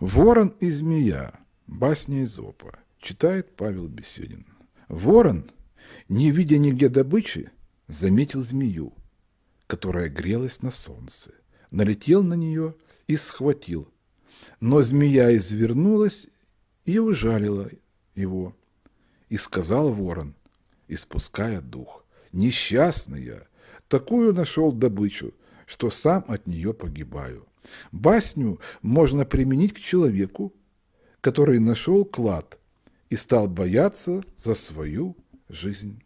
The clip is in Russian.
Ворон и змея. Басня из опа. Читает Павел Беседин. Ворон, не видя нигде добычи, заметил змею, которая грелась на солнце. Налетел на нее и схватил. Но змея извернулась и ужалила его. И сказал ворон, испуская дух, «Несчастный я, такую нашел добычу, что сам от нее погибаю. Басню можно применить к человеку, который нашел клад и стал бояться за свою жизнь.